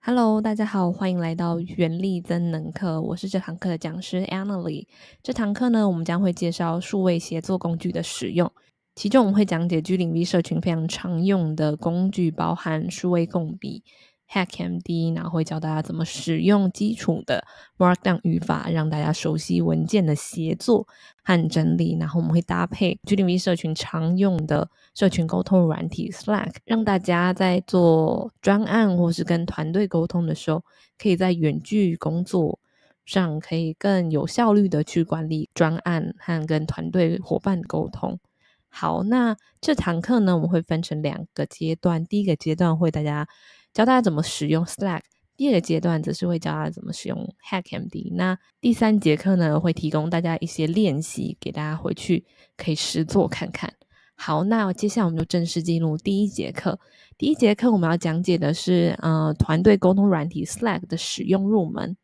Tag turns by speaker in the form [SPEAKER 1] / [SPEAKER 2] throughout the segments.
[SPEAKER 1] Hello，大家好，欢迎来到原力增能课。我是这堂课的讲师 Annie。这堂课呢，我们将会介绍数位协作工具的使用，其中我们会讲解 G 零 B 社群非常常用的工具，包含数位共笔。Hack MD，然后会教大家怎么使用基础的 Markdown 语法，让大家熟悉文件的协作和整理。然后我们会搭配 G D V 社群常用的社群沟通软体 Slack，让大家在做专案或是跟团队沟通的时候，可以在远距工作上可以更有效率的去管理专案和跟团队伙伴沟通。好，那这堂课呢，我们会分成两个阶段，第一个阶段会大家。教大家怎么使用 Slack，第二个阶段则是会教大家怎么使用 HackMD。那第三节课呢，会提供大家一些练习，给大家回去可以实做看看。好，那接下来我们就正式进入第一节课。第一节课我们要讲解的是，呃，团队沟通软体 Slack 的使用入门。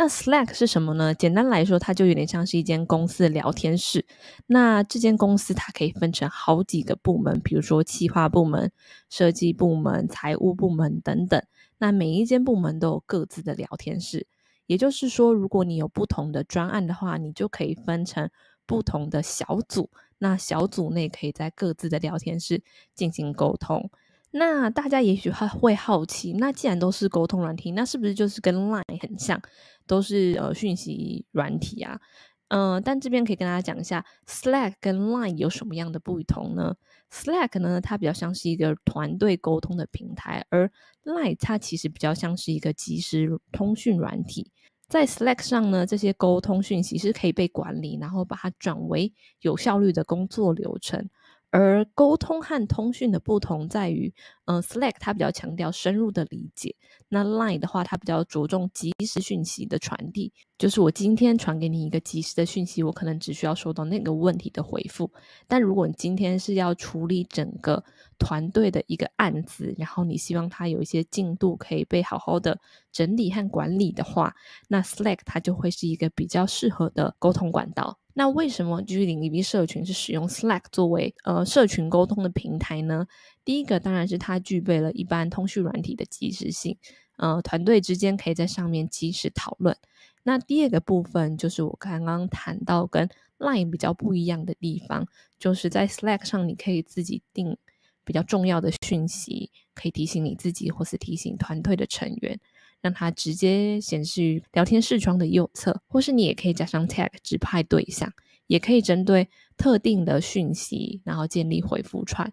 [SPEAKER 1] 那 Slack 是什么呢？简单来说，它就有点像是一间公司的聊天室。那这间公司它可以分成好几个部门，比如说企划部门、设计部门、财务部门等等。那每一间部门都有各自的聊天室，也就是说，如果你有不同的专案的话，你就可以分成不同的小组。那小组内可以在各自的聊天室进行沟通。那大家也许还会好奇，那既然都是沟通软体，那是不是就是跟 Line 很像，都是呃讯息软体啊？嗯，但这边可以跟大家讲一下，Slack 跟 Line 有什么样的不同呢？Slack 呢，它比较像是一个团队沟通的平台，而 Line 它其实比较像是一个即时通讯软体。在 Slack 上呢，这些沟通讯息是可以被管理，然后把它转为有效率的工作流程。而沟通和通讯的不同在于，嗯，Slack 它比较强调深入的理解，那 Line 的话，它比较着重及时讯息的传递。就是我今天传给你一个及时的讯息，我可能只需要收到那个问题的回复。但如果你今天是要处理整个团队的一个案子，然后你希望它有一些进度可以被好好的整理和管理的话，那 Slack 它就会是一个比较适合的沟通管道。那为什么 G 零 e B 社群是使用 Slack 作为呃社群沟通的平台呢？第一个当然是它具备了一般通讯软体的即时性，呃，团队之间可以在上面即时讨论。那第二个部分就是我刚刚谈到跟 Line 比较不一样的地方，就是在 Slack 上你可以自己定比较重要的讯息，可以提醒你自己或是提醒团队的成员。让它直接显示于聊天视窗的右侧，或是你也可以加上 tag 指派对象，也可以针对特定的讯息，然后建立回复串，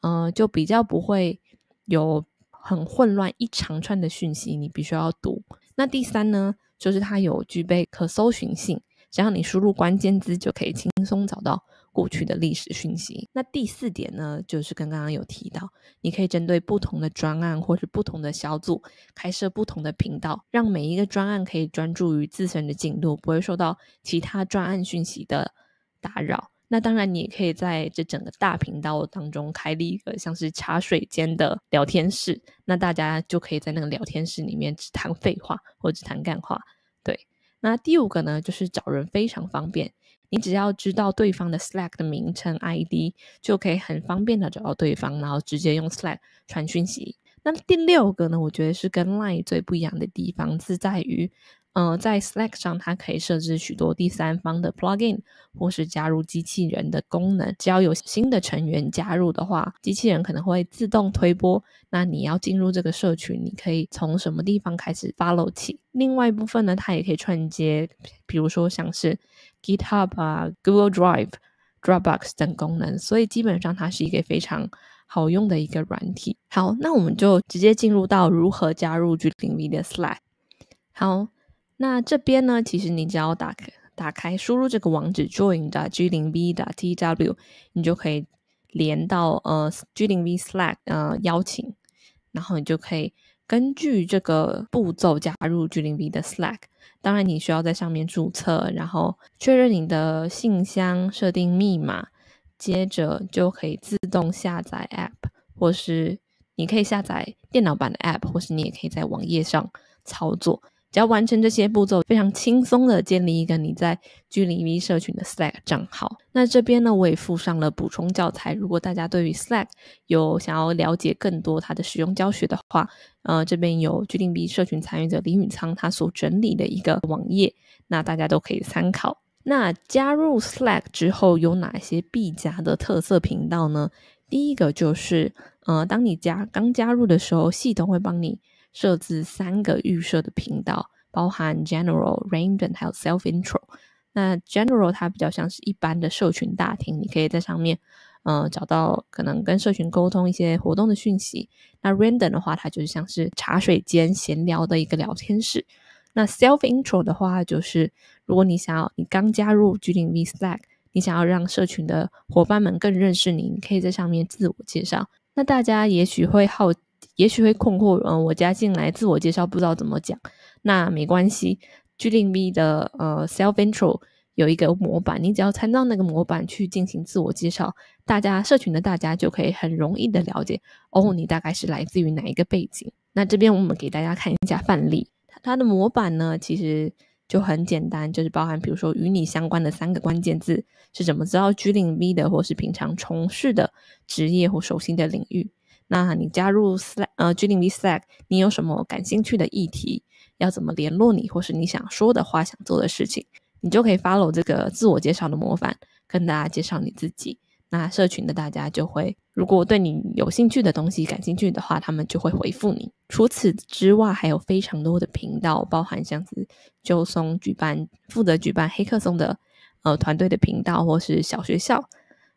[SPEAKER 1] 嗯，就比较不会有很混乱一长串的讯息你必须要读。那第三呢，就是它有具备可搜寻性，只要你输入关键字，就可以轻松找到。过去的历史讯息。那第四点呢，就是跟刚刚有提到，你可以针对不同的专案或是不同的小组开设不同的频道，让每一个专案可以专注于自身的进度，不会受到其他专案讯息的打扰。那当然，你也可以在这整个大频道当中开立一个像是茶水间的聊天室，那大家就可以在那个聊天室里面只谈废话或者谈干话。对。那第五个呢，就是找人非常方便。你只要知道对方的 Slack 的名称 ID，就可以很方便的找到对方，然后直接用 Slack 传讯息。那第六个呢？我觉得是跟 Line 最不一样的地方，是在于，呃，在 Slack 上，它可以设置许多第三方的 Plugin，或是加入机器人的功能。只要有新的成员加入的话，机器人可能会自动推播。那你要进入这个社群，你可以从什么地方开始 follow 起？另外一部分呢，它也可以串接，比如说像是。GitHub 啊，Google Drive、Dropbox 等功能，所以基本上它是一个非常好用的一个软体。好，那我们就直接进入到如何加入 G 零 V 的 Slack。好，那这边呢，其实你只要打开打开输入这个网址 join.g 的零 v.tw，的你就可以连到呃 G 零 V Slack 呃邀请，然后你就可以。根据这个步骤加入 G 零 B 的 Slack，当然你需要在上面注册，然后确认你的信箱、设定密码，接着就可以自动下载 App，或是你可以下载电脑版的 App，或是你也可以在网页上操作。只要完成这些步骤，非常轻松的建立一个你在居里 B 社群的 Slack 账号。那这边呢，我也附上了补充教材。如果大家对于 Slack 有想要了解更多它的使用教学的话，呃，这边有居里 B 社群参与者林允仓他所整理的一个网页，那大家都可以参考。那加入 Slack 之后有哪些必加的特色频道呢？第一个就是，呃，当你加刚加入的时候，系统会帮你。设置三个预设的频道，包含 General、Random 还有 Self Intro。那 General 它比较像是一般的社群大厅，你可以在上面，嗯，找到可能跟社群沟通一些活动的讯息。那 Random 的话，它就像是茶水间闲聊的一个聊天室。那 Self Intro 的话，就是如果你想要你刚加入 GPT Stack，你想要让社群的伙伴们更认识你，你可以在上面自我介绍。那大家也许会好。也许会困惑，嗯，我加进来自我介绍不知道怎么讲，那没关系，G 零 B 的呃 self intro 有一个模板，你只要参照那个模板去进行自我介绍，大家社群的大家就可以很容易的了解哦，你大概是来自于哪一个背景。那这边我们给大家看一下范例，它它的模板呢其实就很简单，就是包含比如说与你相关的三个关键字是怎么知道 G 零 B 的，或是平常从事的职业或熟悉的领域。那你加入 Slack，呃，G 零零 Slack，你有什么感兴趣的议题？要怎么联络你，或是你想说的话、想做的事情，你就可以 follow 这个自我介绍的模板，跟大家介绍你自己。那社群的大家就会，如果对你有兴趣的东西感兴趣的话，他们就会回复你。除此之外，还有非常多的频道，包含像是周松举办、负责举办黑客松的呃团队的频道，或是小学校，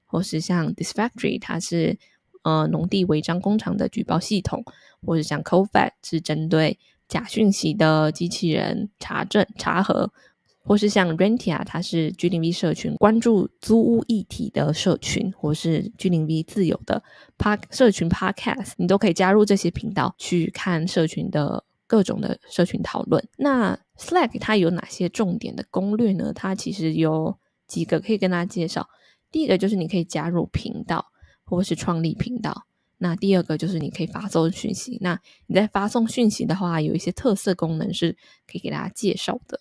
[SPEAKER 1] 或是像 This Factory，它是。呃，农地违章工厂的举报系统，或者像 CoFan 是针对假讯息的机器人查证查核，或是像 Rentia 它是 G 零 v 社群关注租屋议题的社群，或是 G 零 v 自有的 Park 社群 Podcast，你都可以加入这些频道去看社群的各种的社群讨论。那 Slack 它有哪些重点的攻略呢？它其实有几个可以跟大家介绍。第一个就是你可以加入频道。或是创立频道，那第二个就是你可以发送讯息。那你在发送讯息的话，有一些特色功能是可以给大家介绍的。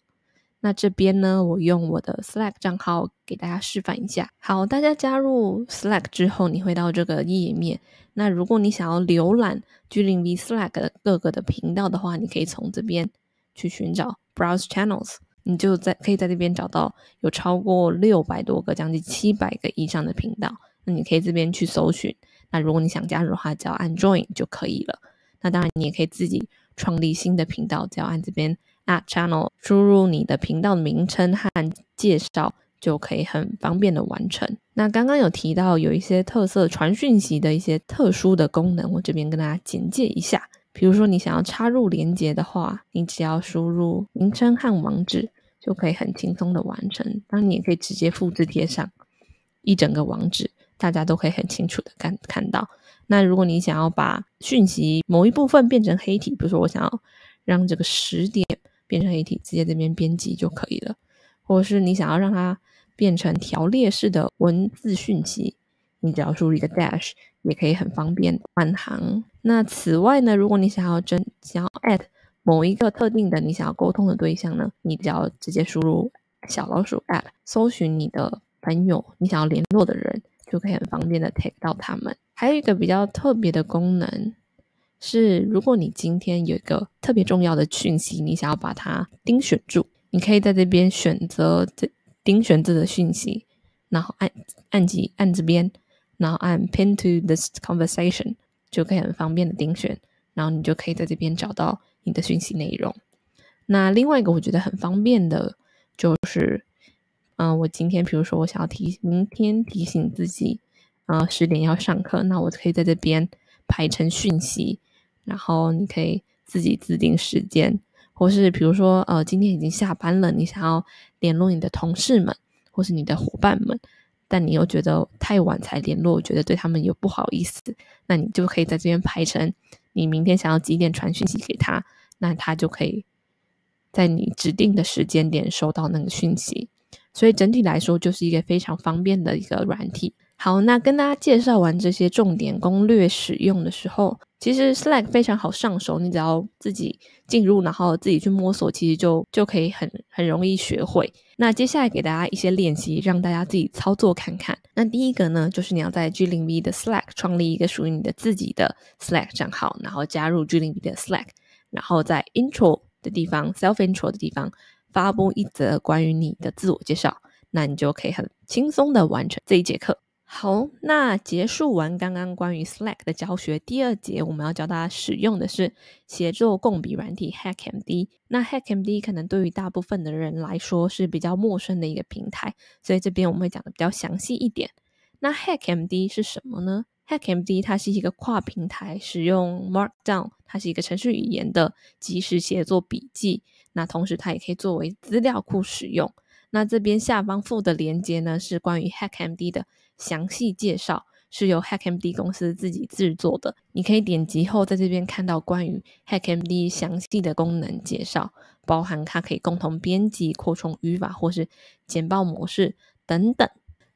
[SPEAKER 1] 那这边呢，我用我的 Slack 账号给大家示范一下。好，大家加入 Slack 之后，你会到这个页面。那如果你想要浏览 G 零 V Slack 的各个的频道的话，你可以从这边去寻找 Browse Channels，你就在可以在这边找到有超过六百多个，将近七百个以上的频道。那你可以这边去搜寻。那如果你想加入的话，只要按 Join 就可以了。那当然，你也可以自己创立新的频道，只要按这边 Add Channel，输入你的频道名称和介绍，就可以很方便的完成。那刚刚有提到有一些特色传讯息的一些特殊的功能，我这边跟大家简介一下。比如说，你想要插入连接的话，你只要输入名称和网址，就可以很轻松的完成。当然，你也可以直接复制贴上一整个网址。大家都可以很清楚的看看到。那如果你想要把讯息某一部分变成黑体，比如说我想要让这个十点变成黑体，直接这边编辑就可以了。或者是你想要让它变成条列式的文字讯息，你只要输入一个 dash，也可以很方便换行。那此外呢，如果你想要真想要 at 某一个特定的你想要沟通的对象呢，你只要直接输入小老鼠 a p 搜寻你的朋友，你想要联络的人。就可以很方便的 take 到他们。还有一个比较特别的功能是，如果你今天有一个特别重要的讯息，你想要把它钉选住，你可以在这边选择这钉选这个讯息，然后按按几按这边，然后按 pin to this conversation，就可以很方便的钉选，然后你就可以在这边找到你的讯息内容。那另外一个我觉得很方便的就是。嗯，我今天比如说我想要提明天提醒自己，啊十点要上课，那我可以在这边排成讯息，然后你可以自己自定时间，或是比如说呃今天已经下班了，你想要联络你的同事们或是你的伙伴们，但你又觉得太晚才联络，我觉得对他们有不好意思，那你就可以在这边排成你明天想要几点传讯息给他，那他就可以在你指定的时间点收到那个讯息。所以整体来说，就是一个非常方便的一个软体。好，那跟大家介绍完这些重点攻略使用的时候，其实 Slack 非常好上手，你只要自己进入，然后自己去摸索，其实就就可以很很容易学会。那接下来给大家一些练习，让大家自己操作看看。那第一个呢，就是你要在 G 零 B 的 Slack 创立一个属于你的自己的 Slack 账号，然后加入 G 零 B 的 Slack，然后在 Intro 的地方，Self Intro 的地方。发布一则关于你的自我介绍，那你就可以很轻松的完成这一节课。好，那结束完刚刚关于 Slack 的教学，第二节我们要教大家使用的是协作共笔软体 HackMD。那 HackMD 可能对于大部分的人来说是比较陌生的一个平台，所以这边我们会讲的比较详细一点。那 HackMD 是什么呢？HackMD 它是一个跨平台使用 Markdown，它是一个程式语言的即时协作笔记。那同时，它也可以作为资料库使用。那这边下方附的链接呢，是关于 HackMD 的详细介绍，是由 HackMD 公司自己制作的。你可以点击后，在这边看到关于 HackMD 详细的功能介绍，包含它可以共同编辑、扩充语法或是简报模式等等。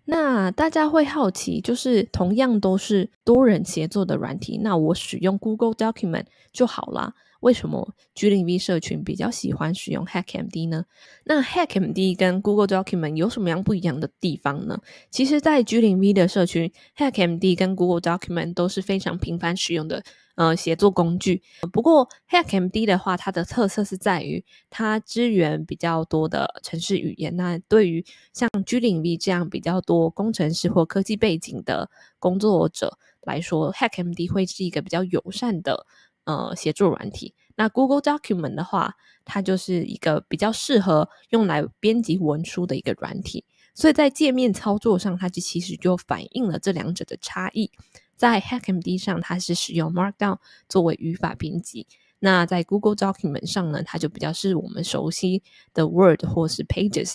[SPEAKER 1] 那大家会好奇，就是同样都是多人协作的软体，那我使用 Google Document 就好了。为什么 G 零 V 社群比较喜欢使用 HackMD 呢？那 HackMD 跟 Google Document 有什么样不一样的地方呢？其实，在 G 零 V 的社群，HackMD 跟 Google Document 都是非常频繁使用的呃协作工具。不过，HackMD 的话，它的特色是在于它支援比较多的城市语言。那对于像 G 零 V 这样比较多工程师或科技背景的工作者来说，HackMD 会是一个比较友善的。呃，协助软体。那 Google Document 的话，它就是一个比较适合用来编辑文书的一个软体，所以在界面操作上，它就其实就反映了这两者的差异。在 HackMD 上，它是使用 Markdown 作为语法编辑；那在 Google Document 上呢，它就比较是我们熟悉的 Word 或是 Pages，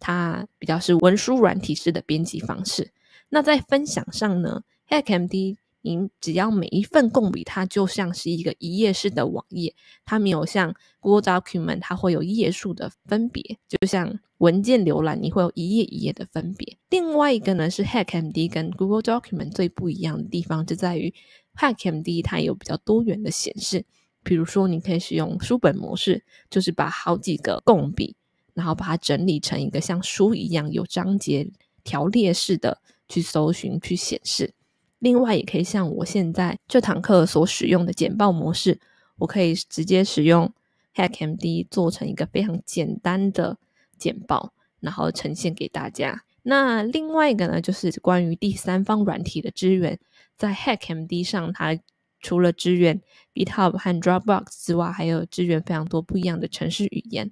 [SPEAKER 1] 它比较是文书软体式的编辑方式。那在分享上呢，HackMD。你只要每一份供笔，它就像是一个一页式的网页，它没有像 Google Document 它会有页数的分别，就像文件浏览你会有一页一页的分别。另外一个呢是 Hack MD 跟 Google Document 最不一样的地方就在于 Hack MD 它有比较多元的显示，比如说你可以使用书本模式，就是把好几个供笔，然后把它整理成一个像书一样有章节条列式的去搜寻去显示。另外，也可以像我现在这堂课所使用的简报模式，我可以直接使用 HackMD 做成一个非常简单的简报，然后呈现给大家。那另外一个呢，就是关于第三方软体的支援，在 HackMD 上，它除了支援 BitHub 和 Dropbox 之外，还有支援非常多不一样的程式语言。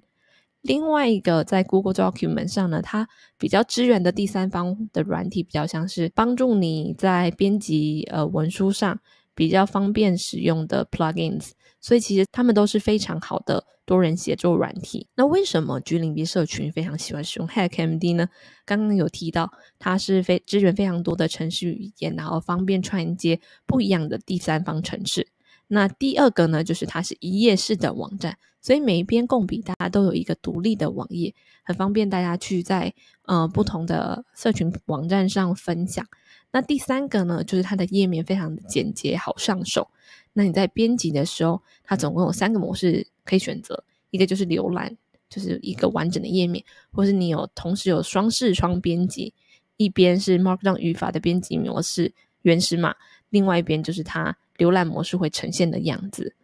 [SPEAKER 1] 另外一个在 Google Document 上呢，它比较支援的第三方的软体比较像是帮助你在编辑呃文书上比较方便使用的 plugins，所以其实他们都是非常好的多人协作软体。那为什么 G 零 B 社群非常喜欢使用 HackMD 呢？刚刚有提到它是非支援非常多的程序语言，然后方便串接不一样的第三方程式。那第二个呢，就是它是一页式的网站，所以每一篇供笔大家都有一个独立的网页，很方便大家去在呃不同的社群网站上分享。那第三个呢，就是它的页面非常的简洁，好上手。那你在编辑的时候，它总共有三个模式可以选择，一个就是浏览，就是一个完整的页面，或是你有同时有双视窗编辑，一边是 Markdown 语法的编辑模式，原始码，另外一边就是它。浏览模式会呈现的样子，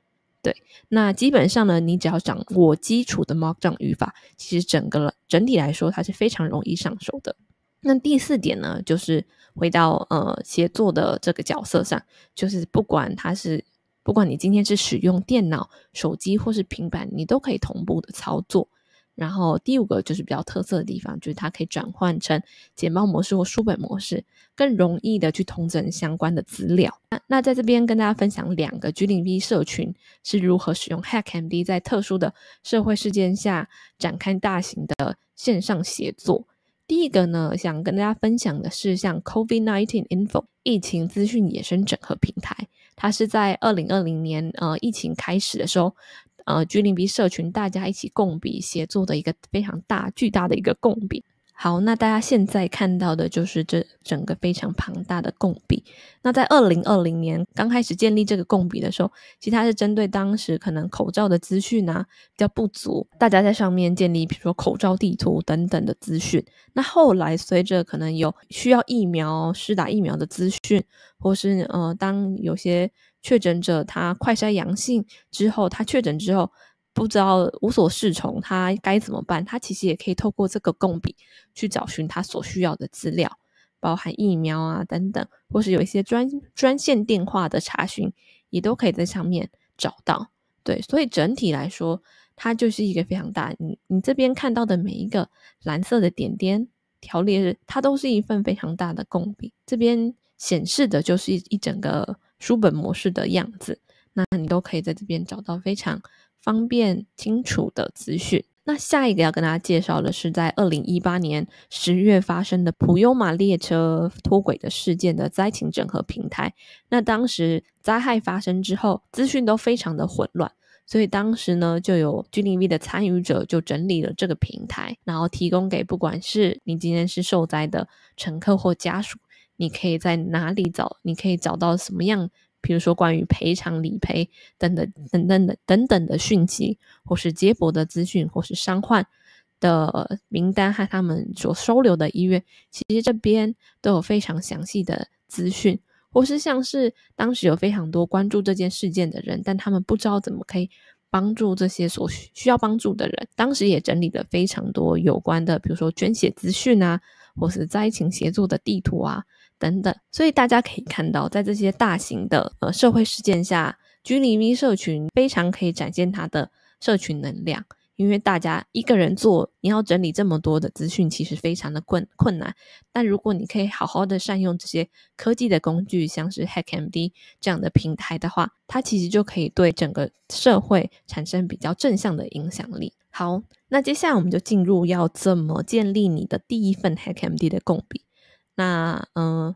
[SPEAKER 1] 对。那基本上呢，你只要掌握基础的 Markdown 语法，其实整个整体来说，它是非常容易上手的。那第四点呢，就是回到呃协作的这个角色上，就是不管它是，不管你今天是使用电脑、手机或是平板，你都可以同步的操作。然后第五个就是比较特色的地方，就是它可以转换成简报模式或书本模式，更容易的去统整相关的资料。那在这边跟大家分享两个 G D V 社群是如何使用 HackMD 在特殊的社会事件下展开大型的线上协作。第一个呢，想跟大家分享的是像 COVID-19 Info 疫情资讯野生整合平台，它是在二零二零年呃疫情开始的时候。呃，G 零 B 社群大家一起共比协作的一个非常大、巨大的一个共比。好，那大家现在看到的就是这整个非常庞大的共比。那在二零二零年刚开始建立这个共比的时候，其实它是针对当时可能口罩的资讯啊比较不足，大家在上面建立，比如说口罩地图等等的资讯。那后来随着可能有需要疫苗、施打疫苗的资讯，或是呃，当有些确诊者他快筛阳性之后，他确诊之后不知道无所适从，他该怎么办？他其实也可以透过这个共笔去找寻他所需要的资料，包含疫苗啊等等，或是有一些专专线电话的查询，也都可以在上面找到。对，所以整体来说，它就是一个非常大。你你这边看到的每一个蓝色的点点条列，它都是一份非常大的共笔。这边显示的就是一整个。书本模式的样子，那你都可以在这边找到非常方便、清楚的资讯。那下一个要跟大家介绍的是，在二零一八年十月发生的普悠玛列车脱轨的事件的灾情整合平台。那当时灾害发生之后，资讯都非常的混乱，所以当时呢，就有 g d v 的参与者就整理了这个平台，然后提供给不管是你今天是受灾的乘客或家属。你可以在哪里找？你可以找到什么样？比如说关于赔偿理赔等等等等等等等的讯息，或是接驳的资讯，或是伤患的名单和他们所收留的医院，其实这边都有非常详细的资讯。或是像是当时有非常多关注这件事件的人，但他们不知道怎么可以帮助这些所需要帮助的人。当时也整理了非常多有关的，比如说捐血资讯啊，或是灾情协助的地图啊。等等，所以大家可以看到，在这些大型的呃社会事件下，居里微社群非常可以展现它的社群能量。因为大家一个人做，你要整理这么多的资讯，其实非常的困困难。但如果你可以好好的善用这些科技的工具，像是 HackMD 这样的平台的话，它其实就可以对整个社会产生比较正向的影响力。好，那接下来我们就进入要怎么建立你的第一份 HackMD 的共笔。那嗯，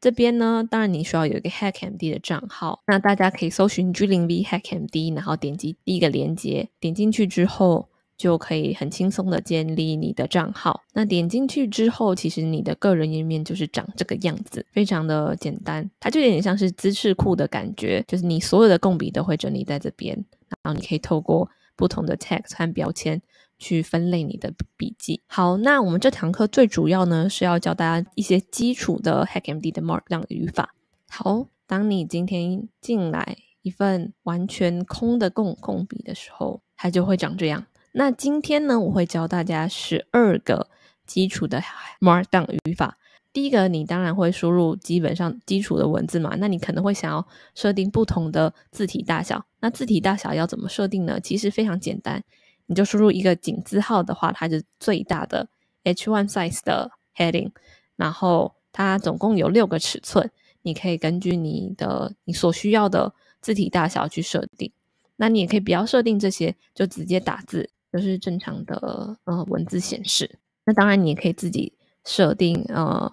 [SPEAKER 1] 这边呢，当然你需要有一个 HackMD 的账号。那大家可以搜寻 G 零 V HackMD，然后点击第一个链接，点进去之后就可以很轻松的建立你的账号。那点进去之后，其实你的个人页面就是长这个样子，非常的简单。它就有点像是知识库的感觉，就是你所有的共笔都会整理在这边，然后你可以透过不同的 text 和标签。去分类你的笔记。好，那我们这堂课最主要呢是要教大家一些基础的 HackMD 的 Markdown 语法。好，当你今天进来一份完全空的共共笔的时候，它就会长这样。那今天呢，我会教大家十二个基础的 Markdown 语法。第一个，你当然会输入基本上基础的文字嘛。那你可能会想要设定不同的字体大小。那字体大小要怎么设定呢？其实非常简单。你就输入一个井字号的话，它是最大的 h one size 的 heading。然后它总共有六个尺寸，你可以根据你的你所需要的字体大小去设定。那你也可以不要设定这些，就直接打字，就是正常的呃文字显示。那当然你也可以自己设定呃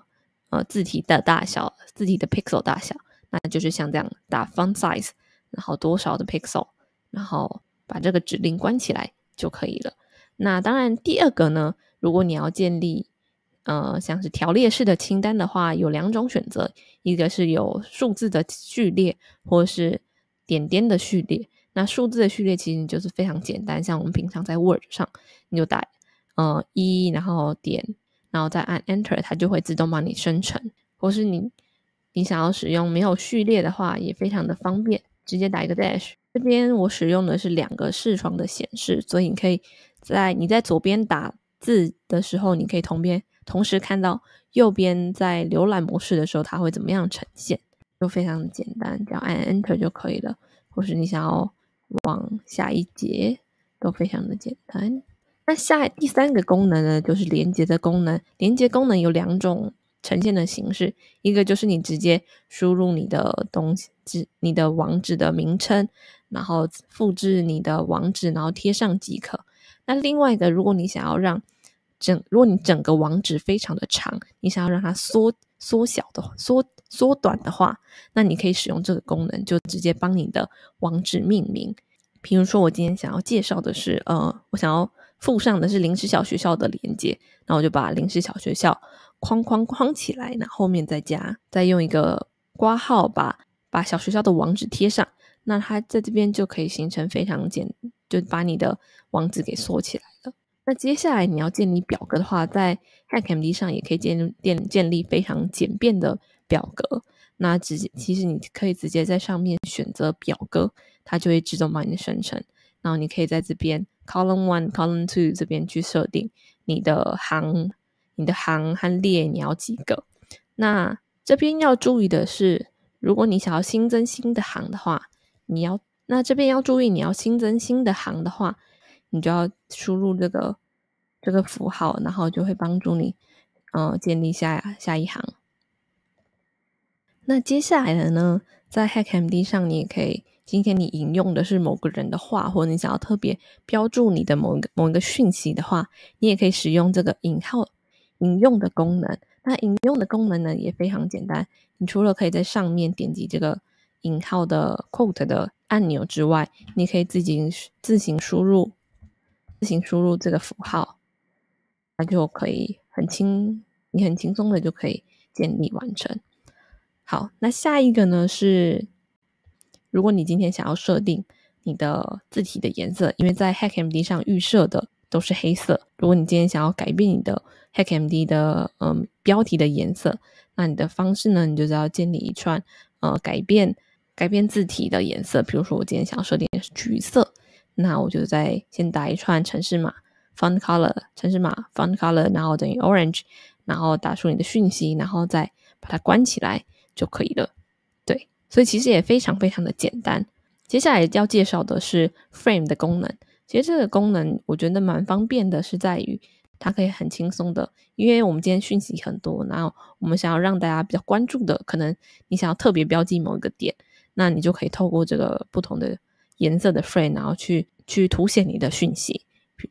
[SPEAKER 1] 呃字体的大小，字体的 pixel 大小，那就是像这样打 font size，然后多少的 pixel，然后把这个指令关起来。就可以了。那当然，第二个呢，如果你要建立，呃，像是条列式的清单的话，有两种选择，一个是有数字的序列，或是点点的序列。那数字的序列其实就是非常简单，像我们平常在 Word 上，你就打，呃，一，然后点，然后再按 Enter，它就会自动帮你生成。或是你，你想要使用没有序列的话，也非常的方便，直接打一个 dash。这边我使用的是两个视窗的显示，所以你可以在你在左边打字的时候，你可以同边同时看到右边在浏览模式的时候，它会怎么样呈现，就非常的简单，只要按 Enter 就可以了。或是你想要往下一节，都非常的简单。那下第三个功能呢，就是连接的功能。连接功能有两种呈现的形式，一个就是你直接输入你的东西，你的网址的名称。然后复制你的网址，然后贴上即可。那另外一个，如果你想要让整，如果你整个网址非常的长，你想要让它缩缩小的缩缩短的话，那你可以使用这个功能，就直接帮你的网址命名。比如说，我今天想要介绍的是，呃，我想要附上的是临时小学校的链接，然后我就把临时小学校框框框起来，然后后面再加，再用一个挂号把把小学校的网址贴上。那它在这边就可以形成非常简，就把你的网址给缩起来了。那接下来你要建立表格的话，在 HackMD 上也可以建建建立非常简便的表格。那直接其实你可以直接在上面选择表格，它就会自动帮你生成。然后你可以在这边 Column One、Column Two 这边去设定你的行、你的行和列你要几个。那这边要注意的是，如果你想要新增新的行的话，你要那这边要注意，你要新增新的行的话，你就要输入这个这个符号，然后就会帮助你，嗯，建立下下一行。那接下来的呢，在 HackMD 上你也可以，今天你引用的是某个人的话，或者你想要特别标注你的某一个某一个讯息的话，你也可以使用这个引号引用的功能。那引用的功能呢也非常简单，你除了可以在上面点击这个。引号的 quote 的按钮之外，你可以自己自行输入、自行输入这个符号，它就可以很轻，你很轻松的就可以建立完成。好，那下一个呢是，如果你今天想要设定你的字体的颜色，因为在 HackMD 上预设的都是黑色，如果你今天想要改变你的 HackMD 的嗯标题的颜色，那你的方式呢，你就只要建立一串呃改变。改变字体的颜色，比如说我今天想设定是橘色，那我就在先打一串城市码，font color 城市码 font color，然后等于 orange，然后打出你的讯息，然后再把它关起来就可以了。对，所以其实也非常非常的简单。接下来要介绍的是 frame 的功能。其实这个功能我觉得蛮方便的，是在于它可以很轻松的，因为我们今天讯息很多，然后我们想要让大家比较关注的，可能你想要特别标记某一个点。那你就可以透过这个不同的颜色的 frame，然后去去凸显你的讯息。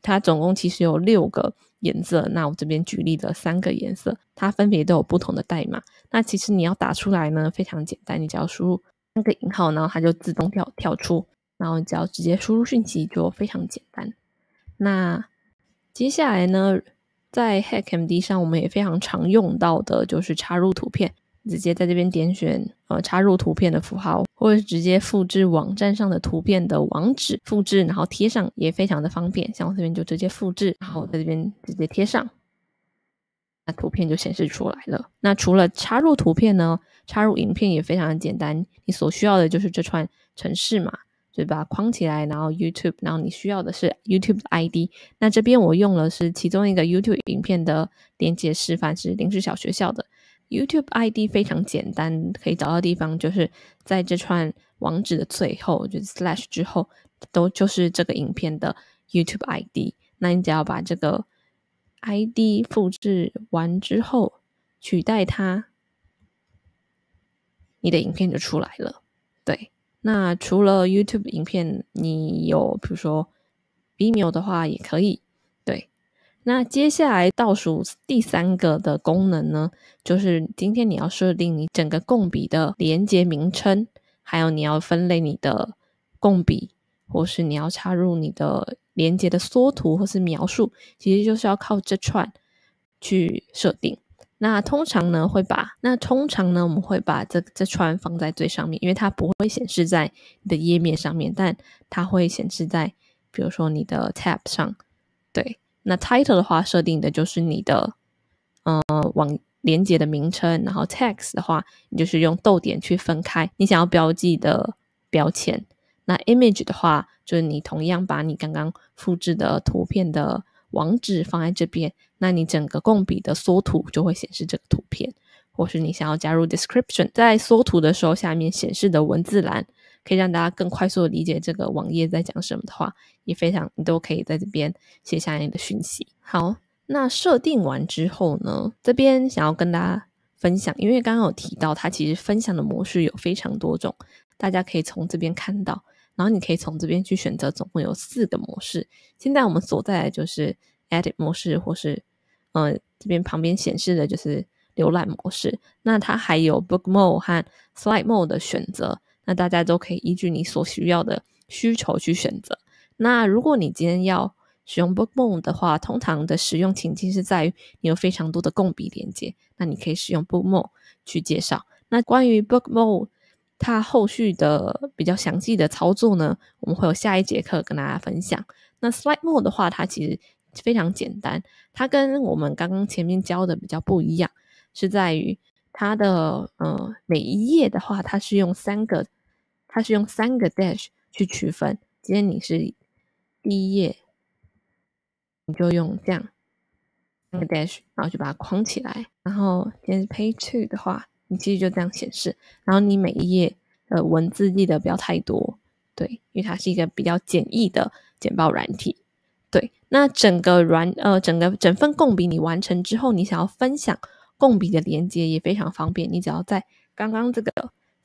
[SPEAKER 1] 它总共其实有六个颜色，那我这边举例的三个颜色，它分别都有不同的代码。那其实你要打出来呢，非常简单，你只要输入三个引号，然后它就自动跳跳出，然后只要直接输入讯息就非常简单。那接下来呢，在 hackmd 上我们也非常常用到的就是插入图片。直接在这边点选，呃，插入图片的符号，或者是直接复制网站上的图片的网址，复制然后贴上也非常的方便。像我这边就直接复制，然后在这边直接贴上，那图片就显示出来了。那除了插入图片呢，插入影片也非常的简单，你所需要的就是这串程式嘛，就把它框起来，然后 YouTube，然后你需要的是 YouTube 的 ID。那这边我用了是其中一个 YouTube 影片的连接示范，是临时小学校的。YouTube ID 非常简单，可以找到地方就是在这串网址的最后，就 slash 之后都就是这个影片的 YouTube ID。那你只要把这个 ID 复制完之后，取代它，你的影片就出来了。对，那除了 YouTube 影片，你有比如说 email 的话也可以。那接下来倒数第三个的功能呢，就是今天你要设定你整个供笔的连接名称，还有你要分类你的供笔，或是你要插入你的连接的缩图或是描述，其实就是要靠这串去设定。那通常呢会把，那通常呢我们会把这这串放在最上面，因为它不会显示在你的页面上面，但它会显示在，比如说你的 Tab 上，对。那 title 的话，设定的就是你的，嗯，网连接的名称。然后 text 的话，你就是用逗点去分开你想要标记的标签。那 image 的话，就是你同样把你刚刚复制的图片的网址放在这边。那你整个供笔的缩图就会显示这个图片，或是你想要加入 description，在缩图的时候下面显示的文字栏。可以让大家更快速的理解这个网页在讲什么的话，也非常你都可以在这边写下你的讯息。好，那设定完之后呢，这边想要跟大家分享，因为刚刚有提到它其实分享的模式有非常多种，大家可以从这边看到，然后你可以从这边去选择，总共有四个模式。现在我们所在的就是 Edit 模式，或是嗯这边旁边显示的就是浏览模式。那它还有 Book Mode 和 Slide Mode 的选择。那大家都可以依据你所需要的需求去选择。那如果你今天要使用 Bookmoon 的话，通常的使用情境是在于你有非常多的共笔连接，那你可以使用 Bookmoon 去介绍。那关于 Bookmoon，它后续的比较详细的操作呢，我们会有下一节课跟大家分享。那 SlideMore 的话，它其实非常简单，它跟我们刚刚前面教的比较不一样，是在于它的呃每一页的话，它是用三个。它是用三个 dash 去区分。今天你是第一页，你就用这样那个 dash，然后就把它框起来。然后今天是 page two 的话，你其实就这样显示。然后你每一页的文字记得不要太多，对，因为它是一个比较简易的简报软体。对，那整个软呃整个整份共笔你完成之后，你想要分享共笔的连接也非常方便，你只要在刚刚这个。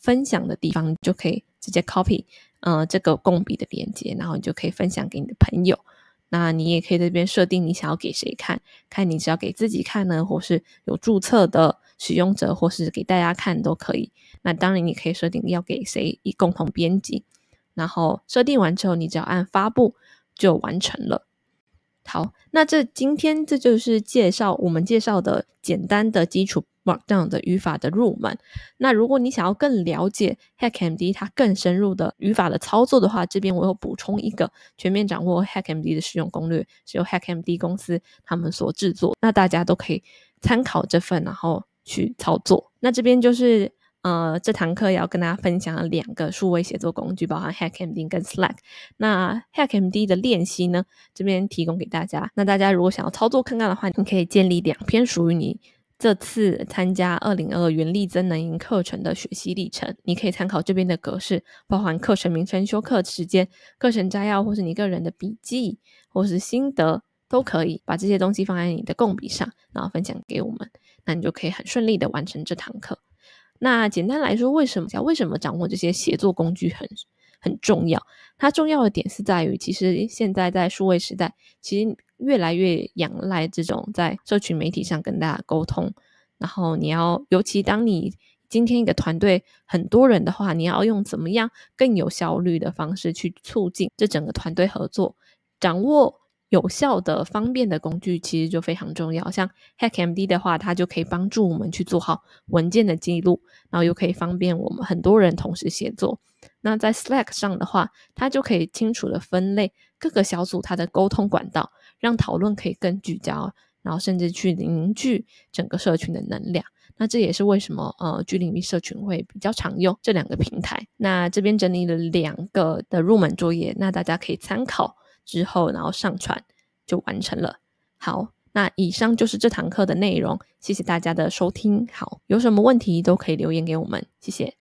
[SPEAKER 1] 分享的地方就可以直接 copy，呃这个共笔的链接，然后你就可以分享给你的朋友。那你也可以这边设定你想要给谁看，看你是要给自己看呢，或是有注册的使用者，或是给大家看都可以。那当然你可以设定要给谁一共同编辑，然后设定完之后，你只要按发布就完成了。好，那这今天这就是介绍我们介绍的简单的基础 Markdown 的语法的入门。那如果你想要更了解 Hack MD 它更深入的语法的操作的话，这边我有补充一个全面掌握 Hack MD 的使用攻略，是由 Hack MD 公司他们所制作，那大家都可以参考这份，然后去操作。那这边就是。呃，这堂课要跟大家分享两个数位写作工具，包含 HackMD 跟 Slack。那 HackMD 的练习呢，这边提供给大家。那大家如果想要操作看看的话，你可以建立两篇属于你这次参加二零二元力增能营课程的学习历程。你可以参考这边的格式，包含课程名称、修课时间、课程摘要，或是你个人的笔记或是心得，都可以把这些东西放在你的共笔上，然后分享给我们。那你就可以很顺利的完成这堂课。那简单来说，为什么讲为什么掌握这些协作工具很很重要？它重要的点是在于，其实现在在数位时代，其实越来越仰赖这种在社群媒体上跟大家沟通。然后你要，尤其当你今天一个团队很多人的话，你要用怎么样更有效率的方式去促进这整个团队合作，掌握。有效的、方便的工具其实就非常重要。像 HackMD 的话，它就可以帮助我们去做好文件的记录，然后又可以方便我们很多人同时协作。那在 Slack 上的话，它就可以清楚的分类各个小组它的沟通管道，让讨论可以更聚焦，然后甚至去凝聚整个社群的能量。那这也是为什么呃居领域社群会比较常用这两个平台。那这边整理了两个的入门作业，那大家可以参考。之后，然后上传就完成了。好，那以上就是这堂课的内容。谢谢大家的收听。好，有什么问题都可以留言给我们。谢谢。